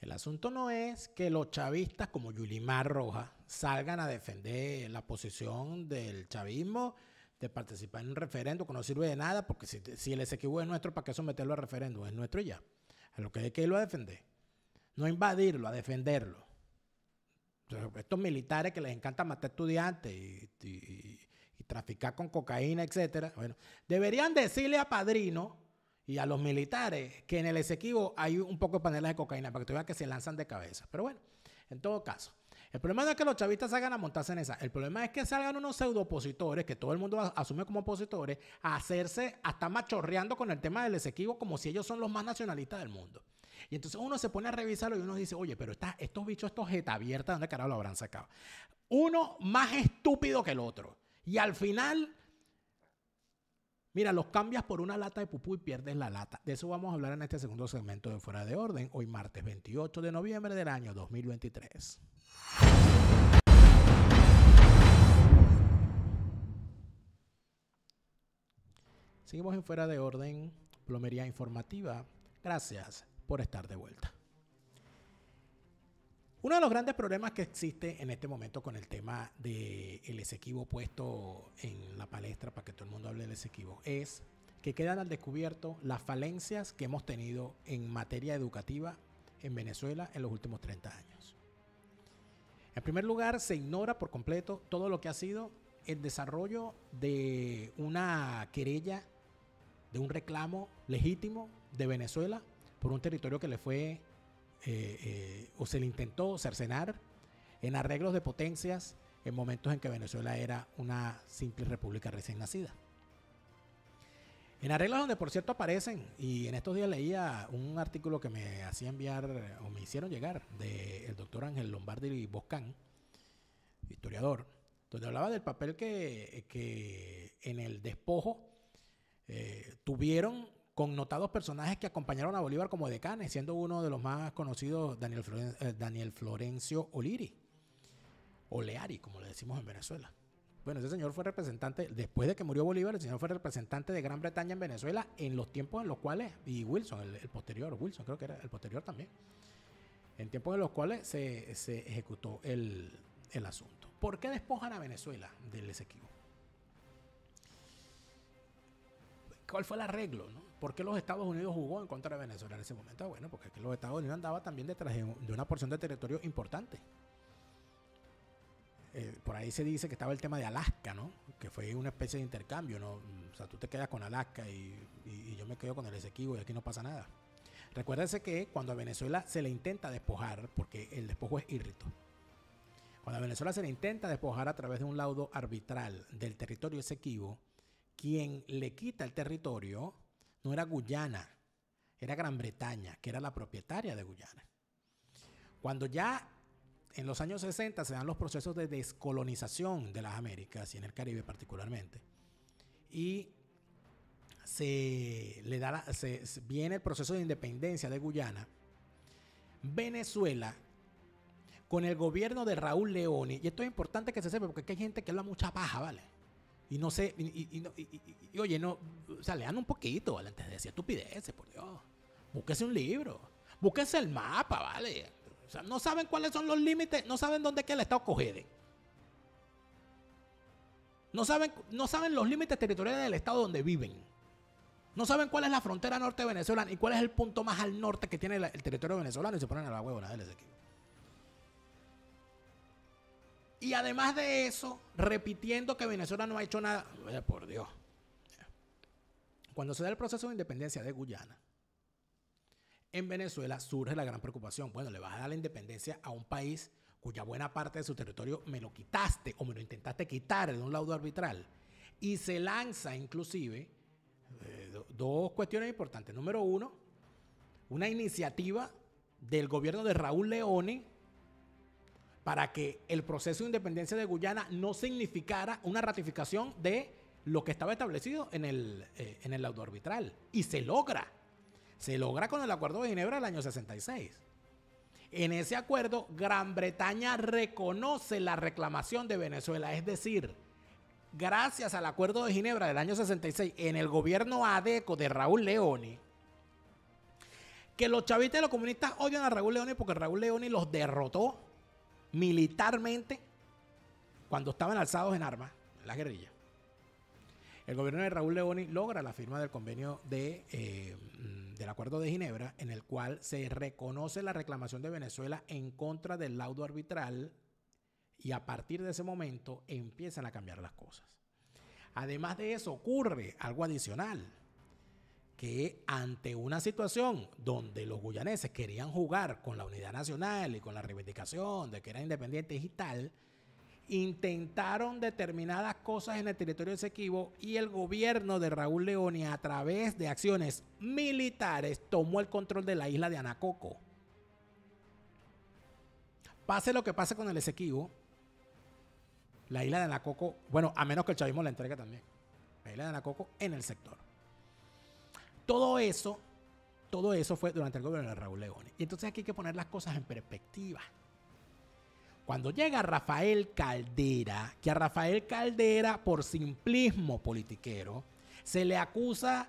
El asunto no es que los chavistas como Yulimar Rojas salgan a defender la posición del chavismo de participar en un referendo que no sirve de nada porque si, el SQU es nuestro, ¿para qué someterlo a referendo? Es nuestro ya. A lo que hay que irlo a defender. No invadirlo, a defenderlo. estos militares que les encanta matar estudiantes y, traficar con cocaína, etcétera, bueno, deberían decirle a Padrino y a los militares que en el Esequibo hay un poco de panelas de cocaína para que tú veas que se lanzan de cabeza. Pero bueno, en todo caso. El problema no es que los chavistas salgan a montarse en esa. El problema es que salgan unos pseudo opositores, que todo el mundo asume como opositores, a hacerse, hasta machorreando con el tema del Esequibo como si ellos son los más nacionalistas del mundo. Y entonces uno se pone a revisarlo y uno dice, oye, pero está, estos bichos, estos jeta abierta, ¿dónde carajo lo habrán sacado? Uno más estúpido que el otro. Y al final Mira, los cambias por una lata de pupú y pierdes la lata. De eso vamos a hablar en este segundo segmento de Fuera de Orden, hoy martes 28 de noviembre del año 2023. Seguimos en Fuera de Orden, Plomería Informativa. Gracias por estar de vuelta. Uno de los grandes problemas que existe en este momento con el tema del el Esequibo puesto en la palestra para que todo el mundo hable del Esequibo es que quedan al descubierto las falencias que hemos tenido en materia educativa en Venezuela en los últimos 30 años. En primer lugar, se ignora por completo todo lo que ha sido el desarrollo de una querella, de un reclamo legítimo de Venezuela por un territorio que le fue eh, eh, o se le intentó cercenar en arreglos de potencias en momentos en que Venezuela era una simple república recién nacida. En arreglos donde por cierto aparecen, y en estos días leía un artículo que me hacía enviar o me hicieron llegar del doctor Ángel Lombardi Boscán, historiador, donde hablaba del papel que, en el despojo eh, tuvieron con notados personajes que acompañaron a Bolívar como decanes, siendo uno de los más conocidos Daniel, eh, Daniel Florencio Oliri, Oleari, como le decimos en Venezuela. Bueno, ese señor fue representante, después de que murió Bolívar, el señor fue representante de Gran Bretaña en Venezuela en los tiempos en los cuales, y Wilson, el, posterior, Wilson creo que era el posterior también, en tiempos en los cuales se, ejecutó el, el asunto. ¿Por qué despojan a Venezuela del Esequibo? ¿Cuál fue el arreglo? No? ¿Por qué los Estados Unidos jugó en contra de Venezuela en ese momento? Ah, bueno, porque es los Estados Unidos andaban también detrás de, una porción de territorio importante. Eh, por ahí se dice que estaba el tema de Alaska, ¿no? Que fue una especie de intercambio, ¿no? O sea, tú te quedas con Alaska y, yo me quedo con el Esequibo y aquí no pasa nada. Recuérdense que cuando a Venezuela se le intenta despojar, porque el despojo es írrito, cuando a Venezuela se le intenta despojar a través de un laudo arbitral del territorio Esequibo, quien le quita el territorio no era Guyana, era Gran Bretaña, que era la propietaria de Guyana. Cuando ya en los años 60 se dan los procesos de descolonización de las Américas y en el Caribe particularmente, y le da viene el proceso de independencia de Guyana, Venezuela con el gobierno de Raúl León, y esto es importante que se sepa porque hay gente que habla mucha paja, ¿vale? Y no sé, y, oye, no, o sea, lean un poquito, Antes de decir estupideces, por Dios. Búsquese un libro, búsquese el mapa, ¿vale? O sea, no saben cuáles son los límites, no saben dónde queda el Estado Cogede. No saben, no saben los límites territoriales del Estado donde viven. No saben cuál es la frontera norte venezolana y cuál es el punto más al norte que tiene el territorio venezolano y se ponen a la huevona de equipo. Y además de eso, repitiendo que Venezuela no ha hecho nada, eh, por Dios. Cuando se da el proceso de independencia de Guyana, en Venezuela surge la gran preocupación. Bueno, le vas a dar la independencia a un país cuya buena parte de su territorio me lo quitaste o me lo intentaste quitar en un laudo arbitral. Y se lanza inclusive eh, dos cuestiones importantes. Número uno, una iniciativa del gobierno de Raúl Leone para que el proceso de independencia de Guyana no significara una ratificación de lo que estaba establecido en el, eh, laudo arbitral. Y se logra. Se logra con el Acuerdo de Ginebra del año 66. En ese acuerdo, Gran Bretaña reconoce la reclamación de Venezuela, es decir, gracias al acuerdo de Ginebra del año 66 en el gobierno ADECO de Raúl Leoni, que los chavistas y los comunistas odian a Raúl Leoni porque Raúl Leoni los derrotó militarmente cuando estaban alzados en armas, la guerrilla. El gobierno de Raúl Leoni logra la firma del convenio de, eh, del Acuerdo de Ginebra, en el cual se reconoce la reclamación de Venezuela en contra del laudo arbitral y a partir de ese momento empiezan a cambiar las cosas. Además de eso, ocurre algo adicional que ante una situación donde los guyaneses querían jugar con la unidad nacional y con la reivindicación de que eran independientes y tal, intentaron determinadas cosas en el territorio de y el gobierno de Raúl Leoni a través de acciones militares tomó el control de la isla de Anacoco. Pase lo que pase con el Esequibo, la isla de Anacoco, bueno, a menos que el chavismo la entregue también, la isla de Anacoco en el sector. Todo eso, todo eso fue durante el gobierno de Raúl León Y entonces aquí hay que poner las cosas en perspectiva. Cuando llega Rafael Caldera, que a Rafael Caldera por simplismo politiquero se le acusa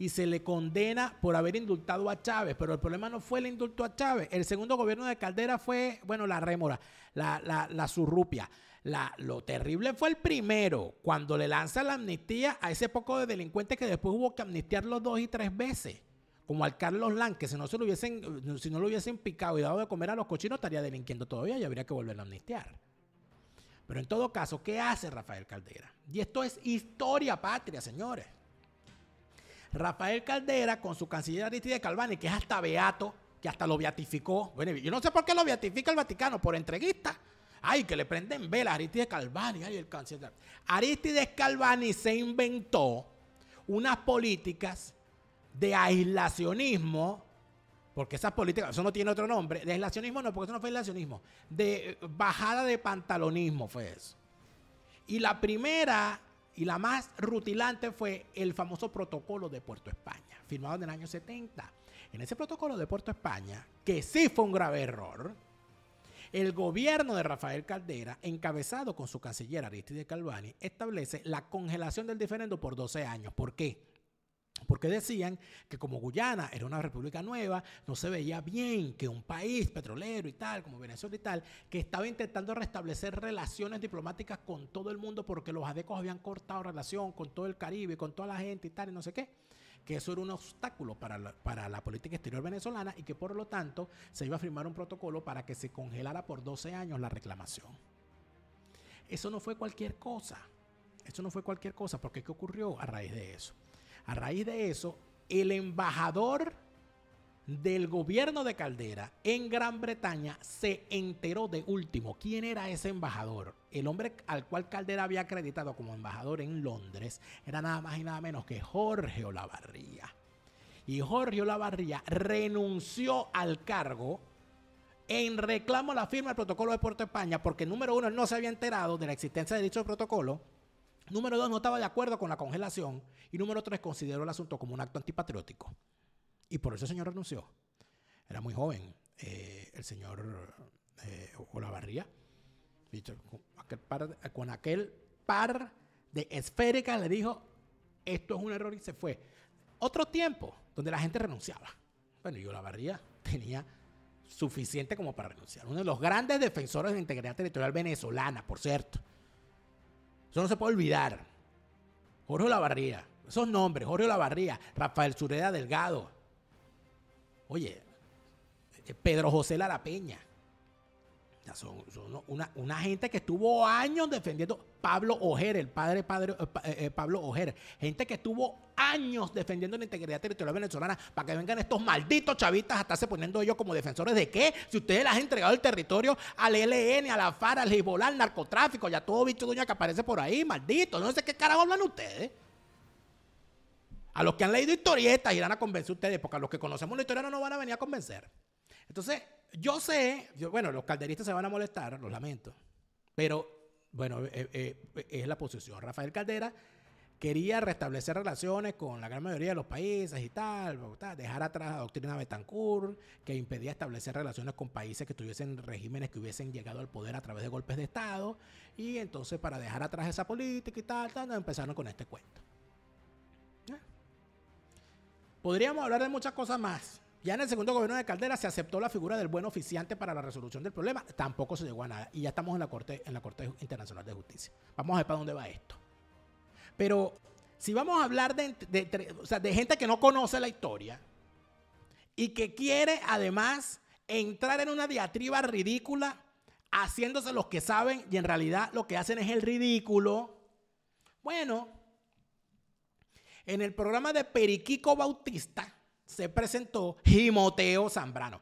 y se le condena por haber indultado a Chávez. Pero el problema no fue el indulto a Chávez. El segundo gobierno de Caldera fue, bueno, la rémora, la, la, surrupia. La, lo terrible fue el primero, cuando le lanza la amnistía a ese poco de delincuentes que después hubo que amnistiarlo dos y tres veces. Como al Carlos Lan, que si no, se lo hubiesen, si no lo hubiesen picado y dado de comer a los cochinos, estaría delinquiendo todavía y habría que volver a amnistiar. Pero en todo caso, ¿qué hace Rafael Caldera? Y esto es historia patria, señores. Rafael Caldera con su canciller Aristides Calvani, que es hasta beato, que hasta lo beatificó. yo no sé por qué lo beatifica el Vaticano, por entreguista. Ay, que le prenden velas Aristides Calvani, ay, el canciller. Aristides Calvani se inventó unas políticas de aislacionismo, porque esas políticas, eso no tiene otro nombre, de aislacionismo no, porque eso no fue aislacionismo, de bajada de pantalonismo fue eso. Y la primera y la más rutilante fue el famoso protocolo de Puerto España, firmado en el año 70. En ese protocolo de Puerto España, que sí fue un grave error, el gobierno de Rafael Caldera, encabezado con su canciller Aristide Calvani, establece la congelación del diferendo por 12 años. ¿Por qué? porque decían que como Guyana era una república nueva, no se veía bien que un país petrolero y tal, como Venezuela y tal, que estaba intentando restablecer relaciones diplomáticas con todo el mundo porque los adecos habían cortado relación con todo el Caribe, con toda la gente y tal, y no sé qué que eso era un obstáculo para la, política exterior venezolana y que por lo tanto se iba a firmar un protocolo para que se congelara por 12 años la reclamación. Eso no fue cualquier cosa. Eso no fue cualquier cosa, porque ¿qué ocurrió a raíz de eso? A raíz de eso, el embajador del gobierno de Caldera en Gran Bretaña se enteró de último quién era ese embajador. El hombre al cual Caldera había acreditado como embajador en Londres era nada más y nada menos que Jorge Olavarría. Y Jorge Olavarría renunció al cargo en reclamo a la firma del protocolo de Puerto España porque número uno él no se había enterado de la existencia de dicho protocolo Número dos, no estaba de acuerdo con la congelación. Y número tres, consideró el asunto como un acto antipatriótico. Y por eso el señor renunció. Era muy joven eh, el señor eh, Olavarría. Con aquel, par, con aquel par de esféricas le dijo, esto es un error y se fue. Otro tiempo donde la gente renunciaba. Bueno, y Olavarría tenía suficiente como para renunciar. Uno de los grandes defensores de la integridad territorial venezolana, por cierto. Eso no se puede olvidar. Jorge Lavarría, esos nombres, Jorge Lavarría, Rafael Sureda Delgado. Oye, eh, Pedro José Peña son, una, gente que estuvo años defendiendo Pablo Ojer, el padre, padre eh, eh, eh, Pablo Ojer. Gente que estuvo años defendiendo la integridad territorial venezolana para que vengan estos malditos chavistas a estarse poniendo ellos como defensores de qué? Si ustedes les han entregado el territorio al ELN, a la FARA, al Hezbollah, al narcotráfico, ya todo bicho doña que aparece por ahí, maldito. No sé qué carajo hablan ustedes. A los que han leído historietas irán a convencer ustedes, porque a los que conocemos la historia no nos van a venir a convencer. Entonces, yo sé, yo, bueno, los calderistas se van a molestar, los lamento, pero bueno, eh, eh, eh, es la posición. Rafael Caldera quería restablecer relaciones con la gran mayoría de los países y tal, dejar atrás la doctrina Betancourt, que impedía establecer relaciones con países que tuviesen regímenes que hubiesen llegado al poder a través de golpes de Estado, y entonces para dejar atrás esa política y tal, empezaron con este cuento. Podríamos hablar de muchas cosas más. Ya en el segundo gobierno de Caldera se aceptó la figura del buen oficiante para la resolución del problema. Tampoco se llegó a nada. Y ya estamos en la Corte, en la corte Internacional de Justicia. Vamos a ver para dónde va esto. Pero si vamos a hablar de gente que no conoce la historia y que quiere además entrar en una diatriba ridícula haciéndose los que saben y en realidad lo que hacen es el ridículo, bueno, en el programa de Periquico Bautista, se presentó Jimoteo Zambrano.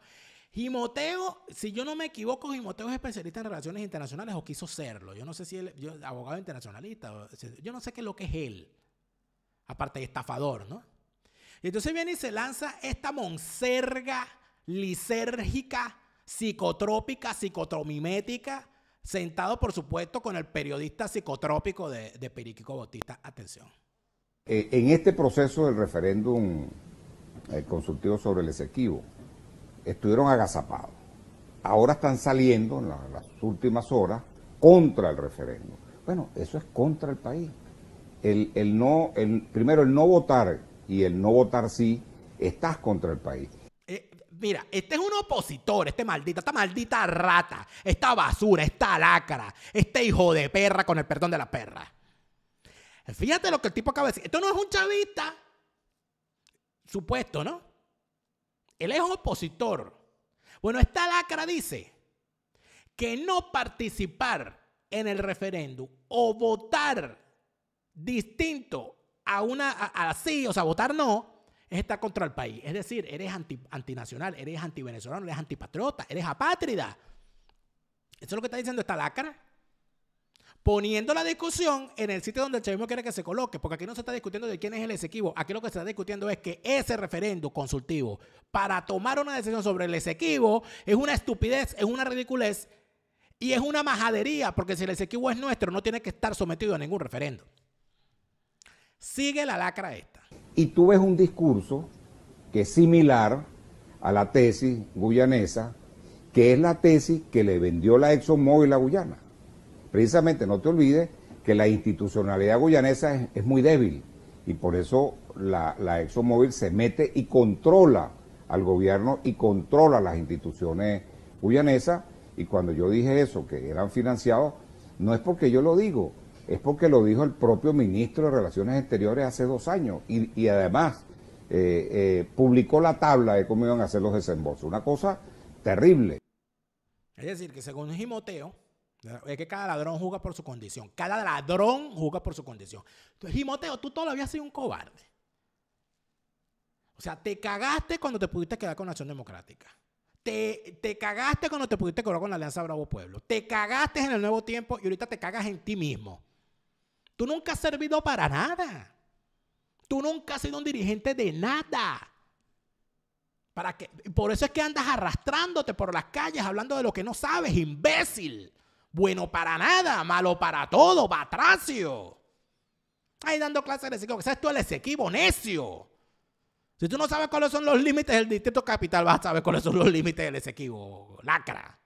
Jimoteo, si yo no me equivoco, Jimoteo es especialista en relaciones internacionales o quiso serlo. Yo no sé si él, yo, abogado internacionalista, yo no sé qué es lo que es él. Aparte de estafador, ¿no? Y entonces viene y se lanza esta monserga lisérgica, psicotrópica, psicotromimética, sentado, por supuesto, con el periodista psicotrópico de, de Periquico Bautista. Atención. Eh, en este proceso del referéndum el eh, consultivo sobre el exequivo, estuvieron agazapados. Ahora están saliendo en las últimas horas contra el referéndum. Bueno, eso es contra el país. El, no, el, primero, el no votar y el no votar sí, estás contra el país. Eh, mira, este es un opositor, este maldito, esta maldita rata, esta basura, esta lacra, este hijo de perra con el perdón de la perra. Fíjate lo que el tipo acaba de decir. Esto no es un chavista, Supuesto, ¿no? Él es opositor. Bueno, esta lacra dice que no participar en el referéndum o votar distinto a una, a, sí, o sea, votar no, es estar contra el país. Es decir, eres antinacional, eres antivenezolano, eres antipatriota, eres apátrida. Eso es lo que está diciendo esta lacra poniendo la discusión en el sitio donde el chavismo quiere que se coloque, porque aquí no se está discutiendo de quién es el Esequibo, aquí lo que se está discutiendo es que ese referendo consultivo para tomar una decisión sobre el Esequibo es una estupidez, es una ridiculez y es una majadería, porque si el Esequibo es nuestro no tiene que estar sometido a ningún referendo. Sigue la lacra esta. Y tú ves un discurso que es similar a la tesis guyanesa, que es la tesis que le vendió la ExxonMobil a Guyana. Precisamente no te olvides que la institucionalidad guyanesa es, muy débil y por eso la, la ExxonMobil se mete y controla al gobierno y controla las instituciones guyanesas. Y cuando yo dije eso, que eran financiados, no es porque yo lo digo, es porque lo dijo el propio ministro de Relaciones Exteriores hace dos años y, además eh, eh, publicó la tabla de cómo iban a hacer los desembolsos. Una cosa terrible. Es decir, que según Jimoteo, es que cada ladrón juzga por su condición. Cada ladrón juzga por su condición. Entonces, Jimoteo, tú todavía has sido un cobarde. O sea, te cagaste cuando te pudiste quedar con la Acción Democrática. Te, te, cagaste cuando te pudiste quedar con la Alianza Bravo Pueblo. Te cagaste en el nuevo tiempo y ahorita te cagas en ti mismo. Tú nunca has servido para nada. Tú nunca has sido un dirigente de nada. ¿Para que Por eso es que andas arrastrándote por las calles hablando de lo que no sabes, imbécil bueno para nada, malo para todo, batracio. Ahí dando clases de Ezequibo, que tú el Esequibo, necio. Si tú no sabes cuáles son los límites del distrito capital, vas a saber cuáles son los límites del Esequibo, lacra.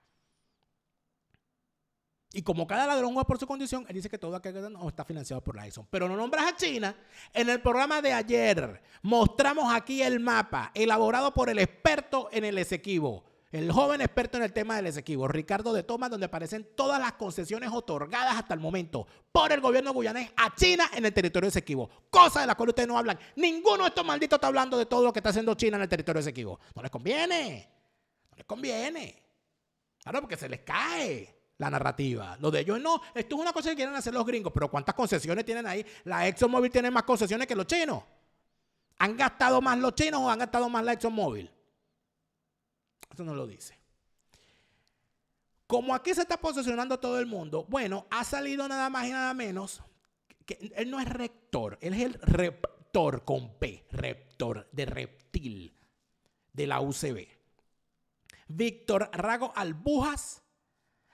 Y como cada ladrón va por su condición, él dice que todo aquel no está financiado por la Exxon. Pero no nombras a China. En el programa de ayer mostramos aquí el mapa elaborado por el experto en el Esequibo el joven experto en el tema del Esequibo, Ricardo de Tomás, donde aparecen todas las concesiones otorgadas hasta el momento por el gobierno guyanés a China en el territorio de Esequibo. Cosa de la cual ustedes no hablan. Ninguno de estos malditos está hablando de todo lo que está haciendo China en el territorio de Esequibo. No les conviene. No les conviene. Claro, porque se les cae la narrativa. Lo de ellos no. Esto es una cosa que quieren hacer los gringos, pero ¿cuántas concesiones tienen ahí? La ExxonMobil tiene más concesiones que los chinos. ¿Han gastado más los chinos o han gastado más la ExxonMobil? Eso no lo dice. Como aquí se está posicionando todo el mundo, bueno, ha salido nada más y nada menos que él no es rector, él es el rector con P, rector de reptil de la UCB. Víctor Rago Albujas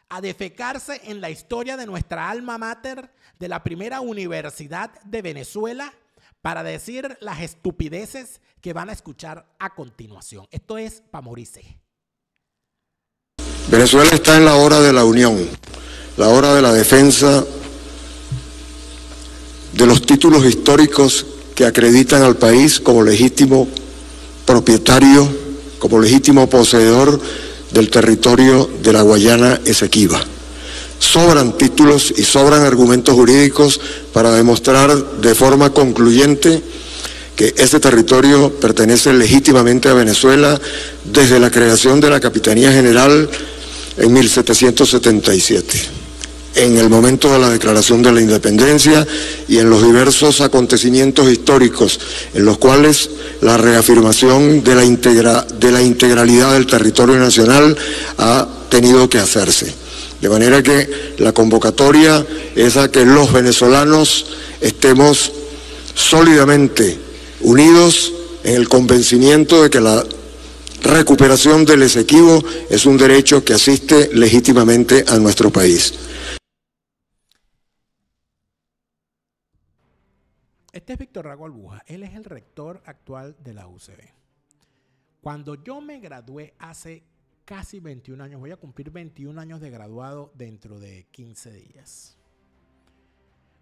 a defecarse en la historia de nuestra alma mater de la primera universidad de Venezuela para decir las estupideces que van a escuchar a continuación. Esto es para morirse. Venezuela está en la hora de la unión, la hora de la defensa de los títulos históricos que acreditan al país como legítimo propietario, como legítimo poseedor del territorio de la Guayana Esequiba. Sobran títulos y sobran argumentos jurídicos para demostrar de forma concluyente que ese territorio pertenece legítimamente a Venezuela desde la creación de la Capitanía General en 1777, en el momento de la declaración de la independencia y en los diversos acontecimientos históricos en los cuales la reafirmación de la, de la integralidad del territorio nacional ha tenido que hacerse. De manera que la convocatoria es a que los venezolanos estemos sólidamente unidos en el convencimiento de que la recuperación del Esequivo es un derecho que asiste legítimamente a nuestro país. Este es Víctor Rago Albuja, él es el rector actual de la UCB. Cuando yo me gradué hace casi 21 años, voy a cumplir 21 años de graduado dentro de 15 días.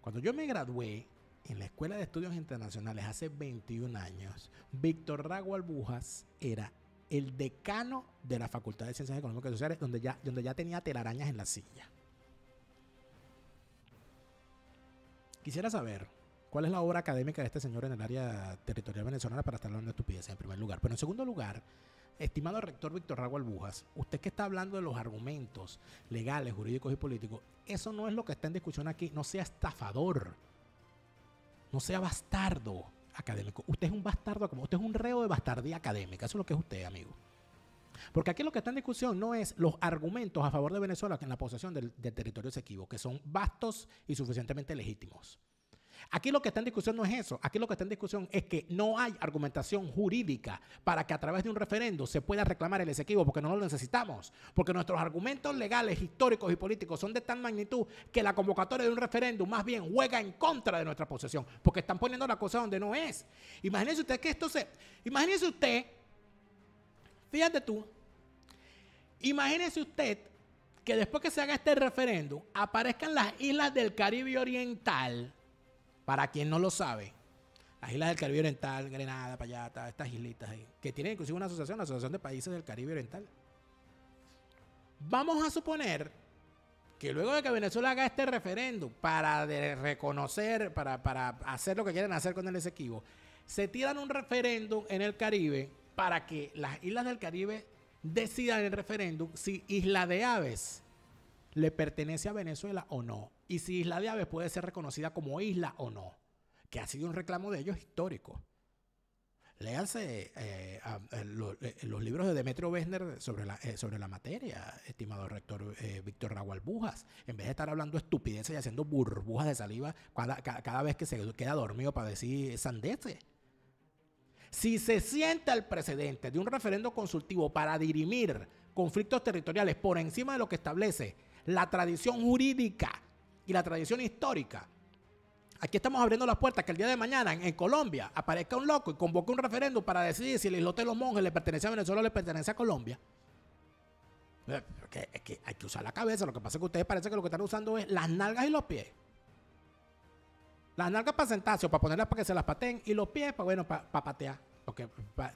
Cuando yo me gradué en la Escuela de Estudios Internacionales hace 21 años, Víctor Rago Albujas era el decano de la Facultad de Ciencias Económicas y Sociales, donde ya, donde ya tenía telarañas en la silla. Quisiera saber cuál es la obra académica de este señor en el área territorial venezolana para estar hablando de estupideces, en primer lugar. Pero en segundo lugar, estimado rector Víctor Rago Albujas, usted que está hablando de los argumentos legales, jurídicos y políticos, eso no es lo que está en discusión aquí. No sea estafador, no sea bastardo académico. Usted es un bastardo, como usted es un reo de bastardía académica. Eso es lo que es usted, amigo. Porque aquí lo que está en discusión no es los argumentos a favor de Venezuela en la posesión del, territorio Esequibo, que son vastos y suficientemente legítimos. Aquí lo que está en discusión no es eso. Aquí lo que está en discusión es que no hay argumentación jurídica para que a través de un referendo se pueda reclamar el exequivo porque no lo necesitamos. Porque nuestros argumentos legales, históricos y políticos son de tal magnitud que la convocatoria de un referendo más bien juega en contra de nuestra posesión, porque están poniendo la cosa donde no es. Imagínense usted que esto se. Imagínese usted. Fíjate tú. Imagínese usted que después que se haga este referendo aparezcan las islas del Caribe Oriental para quien no lo sabe, las Islas del Caribe Oriental, Grenada, Payata, estas islitas ahí, que tienen inclusive una asociación, la Asociación de Países del Caribe Oriental. Vamos a suponer que luego de que Venezuela haga este referéndum para reconocer, para, hacer lo que quieren hacer con el Esequibo, se tiran un referéndum en el Caribe para que las islas del Caribe decidan en el referéndum si Isla de Aves le pertenece a Venezuela o no y si Isla de Aves puede ser reconocida como isla o no, que ha sido un reclamo de ellos histórico. Léanse eh, eh, eh, los, libros de Demetrio Wessner sobre la, sobre la materia, estimado rector Víctor Ragual Bujas. En vez de estar hablando estupideces y haciendo burbujas de saliva cada, vez que se queda dormido para decir sandeces. Si se sienta el precedente de un referendo consultivo para dirimir conflictos territoriales por encima de lo que establece la tradición jurídica y la tradición histórica. Aquí estamos abriendo las puertas que el día de mañana en, Colombia aparezca un loco y convoque un referéndum para decidir si el islote de los monjes le pertenece a Venezuela o le pertenece a Colombia. Eh, es que hay que usar la cabeza. Lo que pasa es que ustedes parece que lo que están usando es las nalgas y los pies. Las nalgas para sentarse o para ponerlas para que se las pateen y los pies para, bueno, para patear. Porque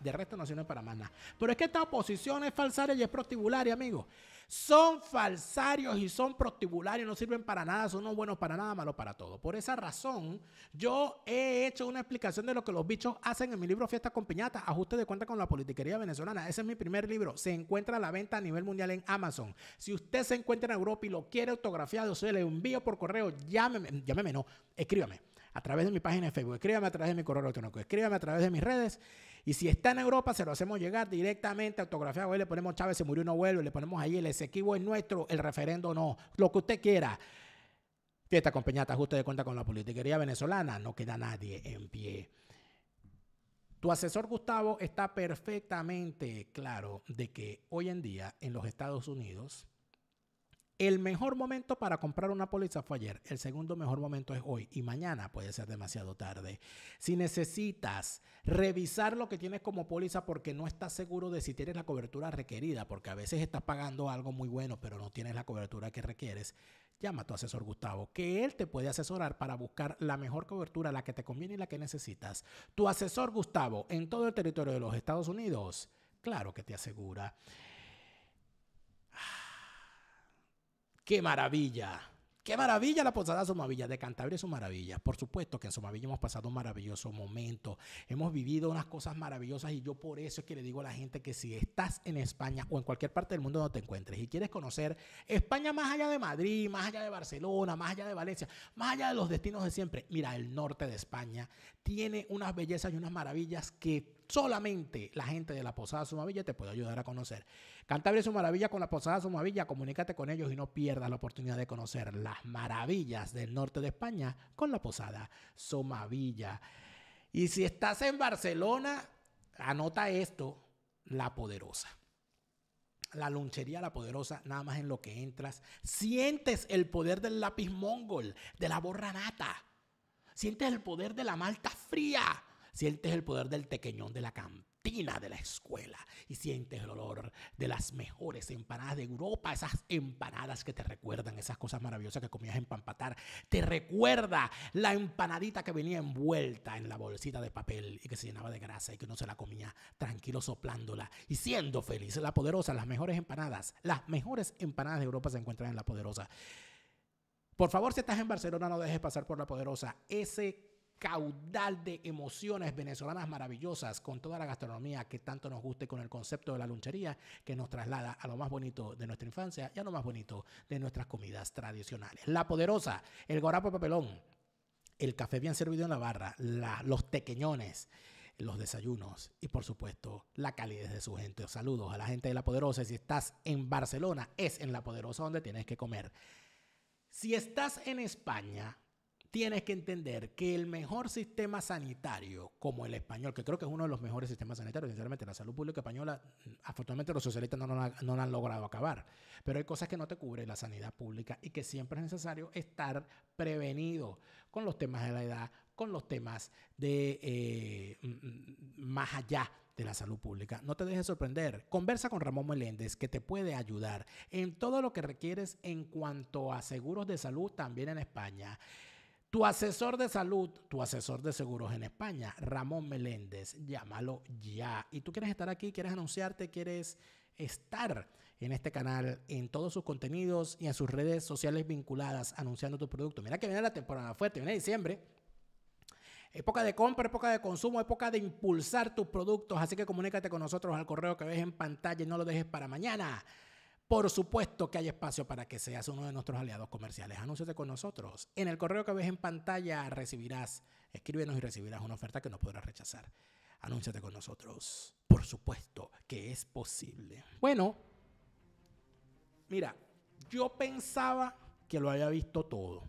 de resto no sirve para nada. Pero es que esta oposición es falsaria y es prostibularia, amigo. Son falsarios y son prostibularios, no sirven para nada, son no buenos para nada, malos para todo. Por esa razón, yo he hecho una explicación de lo que los bichos hacen en mi libro Fiesta con Piñata, ajuste de cuenta con la politiquería venezolana. Ese es mi primer libro. Se encuentra a la venta a nivel mundial en Amazon. Si usted se encuentra en Europa y lo quiere autografiado, se le envío por correo, llámeme, llámeme no, escríbame a través de mi página de Facebook, escríbame a través de mi correo electrónico, escríbame a través de mis redes. Y si está en Europa, se lo hacemos llegar directamente, autografiado. Ahí le ponemos Chávez se murió, no vuelve, le ponemos ahí el exequivo es nuestro, el referendo no, lo que usted quiera. Fiesta con ajuste de cuenta con la politiquería venezolana, no queda nadie en pie. Tu asesor Gustavo está perfectamente claro de que hoy en día en los Estados Unidos el mejor momento para comprar una póliza fue ayer, el segundo mejor momento es hoy y mañana puede ser demasiado tarde. Si necesitas revisar lo que tienes como póliza porque no estás seguro de si tienes la cobertura requerida, porque a veces estás pagando algo muy bueno pero no tienes la cobertura que requieres, llama a tu asesor Gustavo, que él te puede asesorar para buscar la mejor cobertura, la que te conviene y la que necesitas. Tu asesor Gustavo en todo el territorio de los Estados Unidos, claro que te asegura. ¡Qué maravilla! ¡Qué maravilla la Posada Somavilla! De Cantabria es una maravilla. Por supuesto que en Somavilla hemos pasado un maravilloso momento. Hemos vivido unas cosas maravillosas y yo por eso es que le digo a la gente que si estás en España o en cualquier parte del mundo donde te encuentres y quieres conocer España más allá de Madrid, más allá de Barcelona, más allá de Valencia, más allá de los destinos de siempre, mira, el norte de España tiene unas bellezas y unas maravillas que solamente la gente de la Posada Somavilla te puede ayudar a conocer. Cantabria su maravilla con la Posada Somavilla. comunícate con ellos y no pierdas la oportunidad de conocer las maravillas del norte de España con la Posada Somavilla. Y si estás en Barcelona, anota esto, La Poderosa. La lonchería La Poderosa, nada más en lo que entras, sientes el poder del lápiz mongol, de la borranata Sientes el poder de la malta fría. Sientes el poder del tequeñón de la cantina de la escuela. Y sientes el olor de las mejores empanadas de Europa. Esas empanadas que te recuerdan, esas cosas maravillosas que comías en Pampatar. Te recuerda la empanadita que venía envuelta en la bolsita de papel y que se llenaba de grasa y que uno se la comía tranquilo soplándola y siendo feliz. La poderosa, las mejores empanadas. Las mejores empanadas de Europa se encuentran en la poderosa. Por favor, si estás en Barcelona, no dejes pasar por la poderosa. Ese caudal de emociones venezolanas maravillosas con toda la gastronomía que tanto nos guste con el concepto de la lunchería que nos traslada a lo más bonito de nuestra infancia y a lo más bonito de nuestras comidas tradicionales. La poderosa, el gorapo papelón, el café bien servido en la barra, los tequeñones, los desayunos y por supuesto la calidez de su gente. Saludos a la gente de La Poderosa. Si estás en Barcelona, es en La Poderosa donde tienes que comer. Si estás en España, tienes que entender que el mejor sistema sanitario, como el español, que creo que es uno de los mejores sistemas sanitarios, sinceramente, la salud pública española, mm, afortunadamente los socialistas no, han logrado acabar, pero hay cosas que no te cubre la sanidad pública y que siempre es necesario estar prevenido con los temas de la edad, con los temas de eh, mm, mm, más allá de la salud pública. No te dejes sorprender. Conversa con Ramón Meléndez que te puede ayudar en todo lo que requieres en cuanto a seguros de salud también en España. Tu asesor de salud, tu asesor de seguros en España, Ramón Meléndez, llámalo ya. Y tú quieres estar aquí, quieres anunciarte, quieres estar en este canal, en todos sus contenidos y en sus redes sociales vinculadas anunciando tu producto. Mira que viene la temporada fuerte, viene diciembre. Época de compra, época de consumo, época de impulsar tus productos. Así que comunícate con nosotros al correo que ves en pantalla y no lo dejes para mañana. Por supuesto que hay espacio para que seas uno de nuestros aliados comerciales. Anúnciate con nosotros. En el correo que ves en pantalla recibirás, escríbenos y recibirás una oferta que no podrás rechazar. Anúnciate con nosotros. Por supuesto que es posible. Bueno, mira, yo pensaba que lo había visto todo.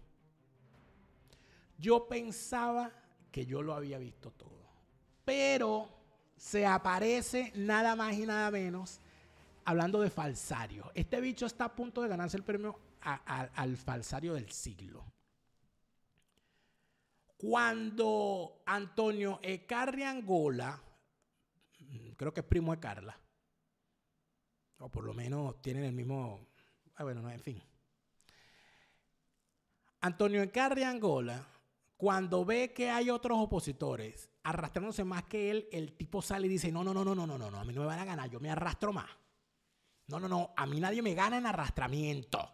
Yo pensaba que yo lo había visto todo. Pero se aparece nada más y nada menos hablando de falsario. Este bicho está a punto de ganarse el premio al falsario del siglo. Cuando Antonio Ecarri Angola, mm, creo que es primo de Carla, o por lo menos tienen el mismo, ah, bueno, no, en fin. Antonio Ecarri Angola cuando ve que hay otros opositores arrastrándose más que él, el tipo sale y dice, no, no, no, no, no, no, no, a mí no me van a ganar, yo me arrastro más. No, no, no, a mí nadie me gana en arrastramiento.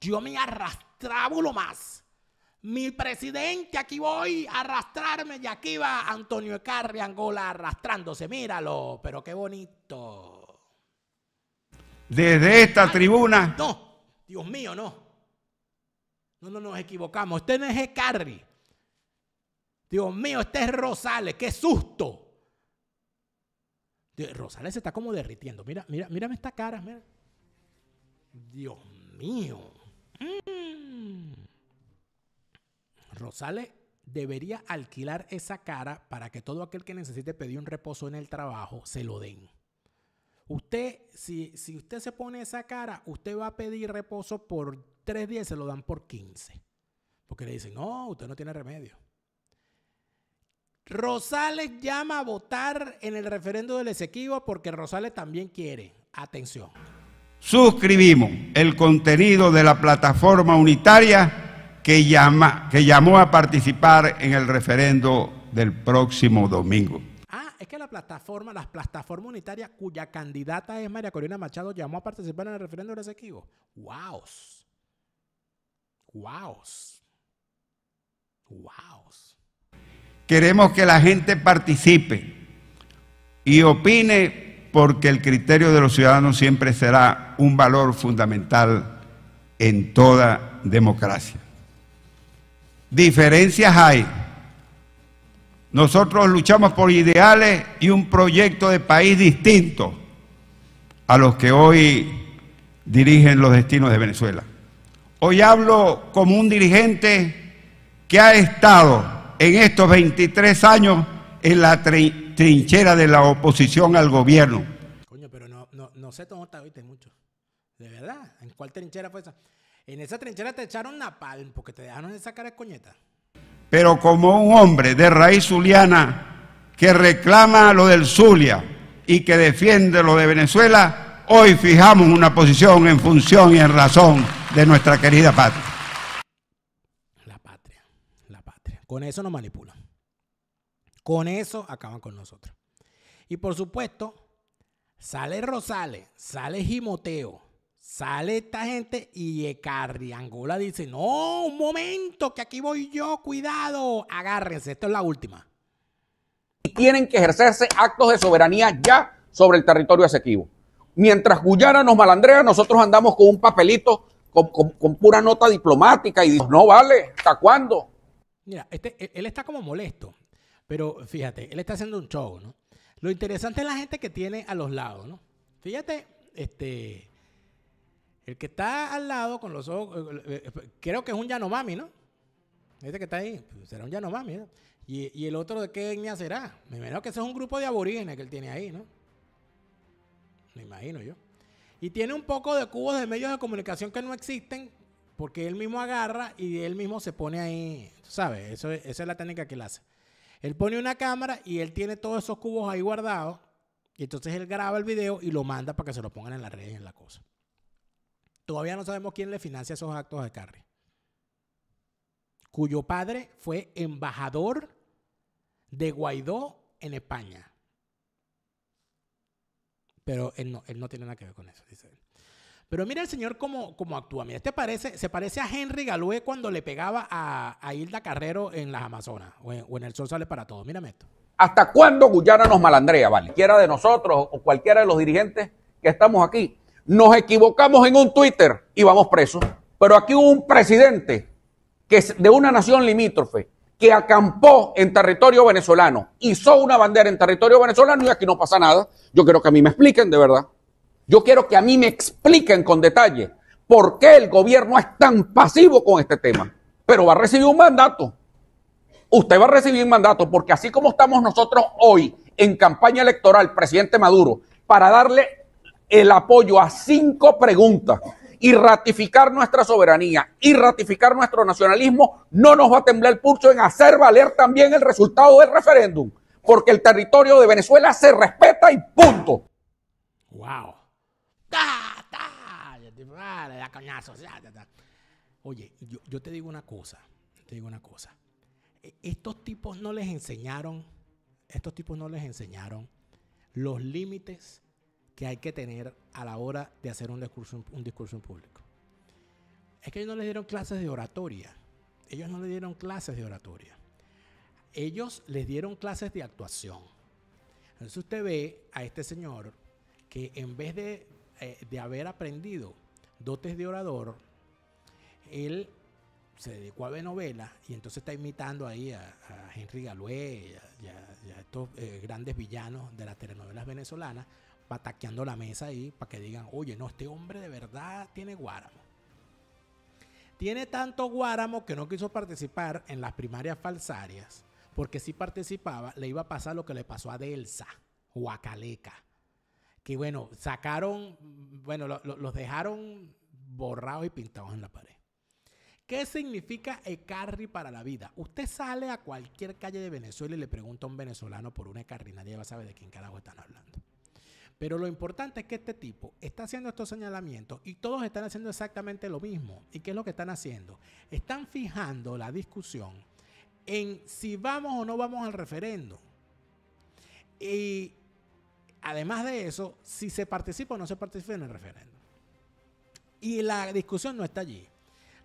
Yo me lo más. Mi presidente, aquí voy a arrastrarme y aquí va Antonio Ecarri Angola arrastrándose. Míralo, pero qué bonito. Desde esta tribuna. No, Dios mío, no. No, no nos equivocamos. Este no es Ecarri. Dios mío, este es Rosales, qué susto. Rosales se está como derritiendo. Mira, mira, mírame esta cara. Dios mío. Mm. Rosales debería alquilar esa cara para que todo aquel que necesite pedir un reposo en el trabajo se lo den. Usted, si, si usted se pone esa cara, usted va a pedir reposo por tres días, se lo dan por 15. Porque le dicen, no, usted no tiene remedio. Rosales llama a votar en el referendo del Esequibo porque Rosales también quiere. Atención. Suscribimos el contenido de la plataforma unitaria que, llama, que llamó a participar en el referendo del próximo domingo. Ah, es que la plataforma, las plataformas unitarias cuya candidata es María Corina Machado llamó a participar en el referendo del Esequibo. ¡Wow! ¡Wow! ¡Wow! Queremos que la gente participe y opine porque el criterio de los ciudadanos siempre será un valor fundamental en toda democracia. Diferencias hay. Nosotros luchamos por ideales y un proyecto de país distinto a los que hoy dirigen los destinos de Venezuela. Hoy hablo como un dirigente que ha estado en estos 23 años en la trinchera de la oposición al gobierno. Coño, pero no, no, no sé cómo te oíste mucho. De verdad, ¿en cuál trinchera fue esa? En esa trinchera te echaron una palma, porque te dejaron esa cara de coñeta. Pero como un hombre de raíz zuliana que reclama lo del Zulia y que defiende lo de Venezuela, hoy fijamos una posición en función y en razón de nuestra querida patria. Con eso nos manipulan. Con eso acaban con nosotros. Y por supuesto, sale Rosales, sale Jimoteo, sale esta gente y Carriangola dice, no, un momento, que aquí voy yo, cuidado, agárrense, esto es la última. Y tienen que ejercerse actos de soberanía ya sobre el territorio asequivo. Mientras Guyana nos malandrea, nosotros andamos con un papelito, con, con pura nota diplomática y no vale, ¿hasta cuándo? Mira, este, e, él está como molesto, pero fíjate, él está haciendo un show, ¿no? Lo interesante es la gente que tiene a los lados, ¿no? Fíjate, este, el que está al lado con los ojos, eh, eh, eh, pues, creo que es un Yanomami, ¿no? Este que está ahí, pues, será un Yanomami, ¿no? Y, y, el otro de qué etnia será? Me imagino que ese es un grupo de aborígenes que él tiene ahí, ¿no? Me imagino yo. Y tiene un poco de cubos de medios de comunicación que no existen, porque él mismo agarra y él mismo se pone ahí, ¿sabes? esa es la técnica que él hace. Él pone una cámara y él tiene todos esos cubos ahí guardados. Y entonces él graba el video y lo manda para que se lo pongan en las redes y en la cosa. Todavía no sabemos quién le financia esos actos de Carrie. Cuyo padre fue embajador de Guaidó en España. Pero él no, él no tiene nada que ver con eso, dice él. Pero mira el señor cómo, actúa. Mira, este parece, se parece a Henry Galué cuando le pegaba a, a Hilda Carrero en las Amazonas o en, El Sol Sale para Todos. Mírame esto. ¿Hasta cuándo Guyana nos malandrea, vale? Cualquiera de nosotros o cualquiera de los dirigentes que estamos aquí. Nos equivocamos en un Twitter y vamos presos. Pero aquí hubo un presidente que de una nación limítrofe que acampó en territorio venezolano, hizo una bandera en territorio venezolano y aquí no pasa nada. Yo quiero que a mí me expliquen de verdad. Yo quiero que a mí me expliquen con detalle por qué el gobierno es tan pasivo con este tema. Pero va a recibir un mandato. Usted va a recibir un mandato porque así como estamos nosotros hoy en campaña electoral, presidente Maduro, para darle el apoyo a cinco preguntas y ratificar nuestra soberanía y ratificar nuestro nacionalismo, no nos va a temblar el pulso en hacer valer también el resultado del referéndum, porque el territorio de Venezuela se respeta y punto. Wow da Oye, yo, te digo una cosa, te digo una cosa. E, estos tipos no les enseñaron, estos tipos no les enseñaron los límites que hay que tener a la hora de hacer un discurso, en público. Es que ellos no les dieron clases de oratoria. Ellos no les dieron clases de oratoria. Ellos les dieron clases de actuación. Entonces usted ve a este señor que en vez de, eh, de haber aprendido dotes de orador, él se dedicó a ver novelas y entonces está imitando ahí a, Henry Galué y a, estos eh, grandes villanos de las telenovelas venezolanas, pataqueando la mesa ahí para que digan, oye, no, este hombre de verdad tiene guáramo. Tiene tanto guáramo que no quiso participar en las primarias falsarias, porque si participaba le iba a pasar lo que le pasó a Delsa o a Caleca y bueno, sacaron, bueno, los dejaron borrados y pintados en la pared. ¿Qué significa Ecarri para la vida? Usted sale a cualquier calle de Venezuela y le pregunta a un venezolano por una Ecarri, nadie va a saber de quién carajo están hablando. Pero lo importante es que este tipo está haciendo estos señalamientos y todos están haciendo exactamente lo mismo. ¿Y qué es lo que están haciendo? Están fijando la discusión en si vamos o no vamos al referendo. Y además de eso, si se participa o no se participa en el referéndum. Y la discusión no está allí.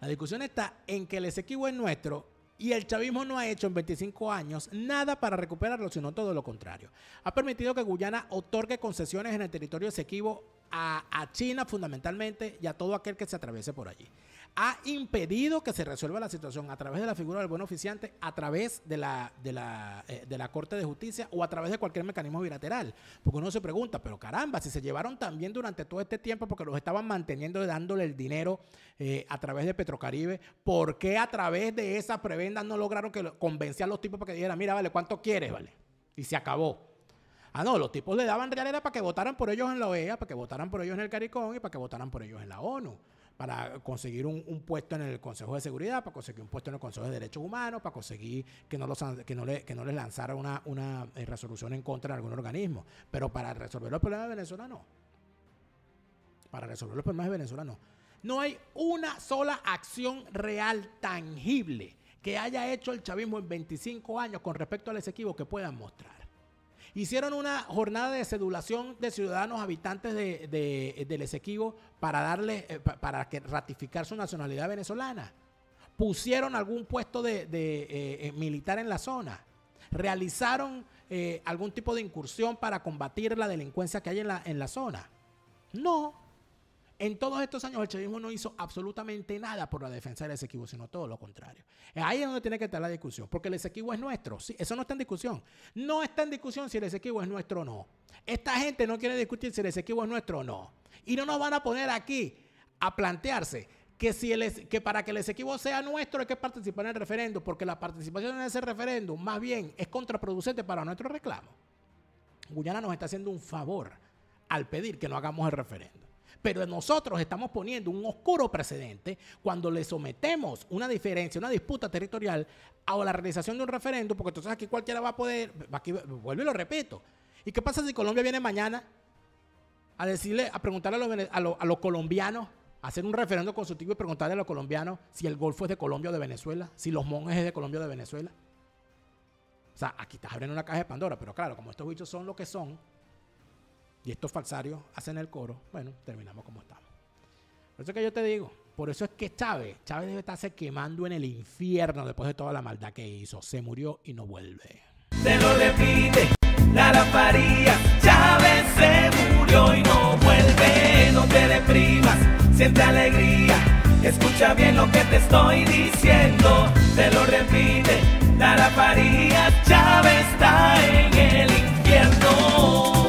La discusión está en que el Esequibo es nuestro y el chavismo no ha hecho en 25 años nada para recuperarlo, sino todo lo contrario. Ha permitido que Guyana otorgue concesiones en el territorio Esequibo a, a China fundamentalmente y a todo aquel que se atraviese por allí ha impedido que se resuelva la situación a través de la figura del buen oficiante, a través de la, de la, eh, de la Corte de Justicia o a través de cualquier mecanismo bilateral. Porque uno se pregunta, pero caramba, si se llevaron también durante todo este tiempo porque los estaban manteniendo y dándole el dinero eh, a través de Petrocaribe, ¿por qué a través de esa prebenda no lograron que convencer a los tipos para que dijeran, mira, vale, ¿cuánto quieres, vale? Y se acabó. Ah, no, los tipos le daban realidad para que votaran por ellos en la OEA, para que votaran por ellos en el CARICOM y para que votaran por ellos en la ONU para conseguir un, puesto en el Consejo de Seguridad, para conseguir un puesto en el Consejo de Derechos Humanos, para conseguir que no, les lanzara una, una eh, resolución en contra de algún organismo. Pero para resolver los problemas de Venezuela no. Para resolver los problemas de Venezuela no. No hay una sola acción real tangible que haya hecho el chavismo en 25 años con respecto al Esequibo que puedan mostrar. Hicieron una jornada de sedulación de ciudadanos habitantes de, del Esequibo para, darle, eh, para que ratificar su nacionalidad venezolana. Pusieron algún puesto de, eh, eh, militar en la zona. Realizaron algún tipo de incursión para combatir la delincuencia que hay en la, en la zona. No, en todos estos años el chavismo no hizo absolutamente nada por la defensa del Esequibo, sino todo lo contrario. Ahí es donde tiene que estar la discusión, porque el Esequibo es nuestro. Sí, eso no está en discusión. No está en discusión si el Esequibo es nuestro o no. Esta gente no quiere discutir si el Esequibo es nuestro o no. Y no nos van a poner aquí a plantearse que, si el, que para que el Esequibo sea nuestro hay que participar en el referendo, porque la participación en ese referendo más bien es contraproducente para nuestro reclamo. Guyana nos está haciendo un favor al pedir que no hagamos el referendo. Pero nosotros estamos poniendo un oscuro precedente cuando le sometemos una diferencia, una disputa territorial a la realización de un referendo, porque entonces aquí cualquiera va a poder, aquí, vuelvo y lo repito. ¿Y qué pasa si Colombia viene mañana a decirle, a preguntarle a los, colombianos, a hacer un referendo consultivo y preguntarle a los colombianos si el Golfo es de Colombia o de Venezuela, si los monjes es de Colombia o de Venezuela? O sea, aquí estás abriendo una caja de Pandora, pero claro, como estos bichos son lo que son, y estos falsarios hacen el coro, bueno, terminamos como estamos. Por eso es que yo te digo, por eso es que Chávez, Chávez debe estarse quemando en el infierno después de toda la maldad que hizo. Se murió y no vuelve. Se lo repite La la Faría, Chávez se murió y no vuelve. No te deprimas, siente alegría, escucha bien lo que te estoy diciendo. Se lo repite, la Faría, Chávez está en el infierno.